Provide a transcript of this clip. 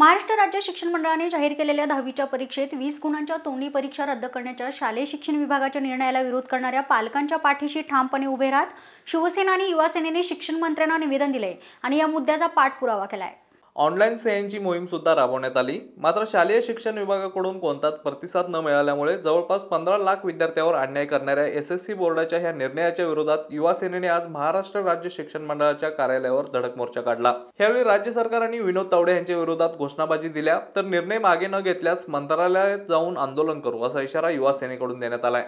महाराष्ट्र राज्य शिक्षण मंडळाने जाहीर केलेल्या दहावीच्या परीक्षेत वीस गुणांच्या तोंडी परीक्षा रद्द करण्याच्या शालेय शिक्षण विभागाच्या निर्णयाला विरोध करणाऱ्या पालकांच्या पाठीशी ठामपणे उभे राहत शिवसेना आणि युवासेनेने शिक्षण मंत्र्यांना निवेदन दिले आणि या मुद्द्याचा पाठपुरावा केला आहे ऑनलाईन सह्यांची मोहीमसुद्धा राबवण्यात आली मात्र शालेय शिक्षण विभागाकडून कोणताच प्रतिसाद न मिळाल्यामुळे जवळपास पंधरा लाख विद्यार्थ्यांवर अन्याय करणाऱ्या एस एस सी बोर्डाच्या ह्या निर्णयाच्या विरोधात युवासेनेने आज महाराष्ट्र राज्य शिक्षण मंडळाच्या कार्यालयावर धडक मोर्चा काढला यावेळी राज्य सरकार आणि विनोद तावडे यांच्या विरोधात घोषणाबाजी दिल्या तर निर्णय मागे न घेतल्यास मंत्रालयात जाऊन आंदोलन करू असा इशारा युवा सेनेकडून देण्यात आलाय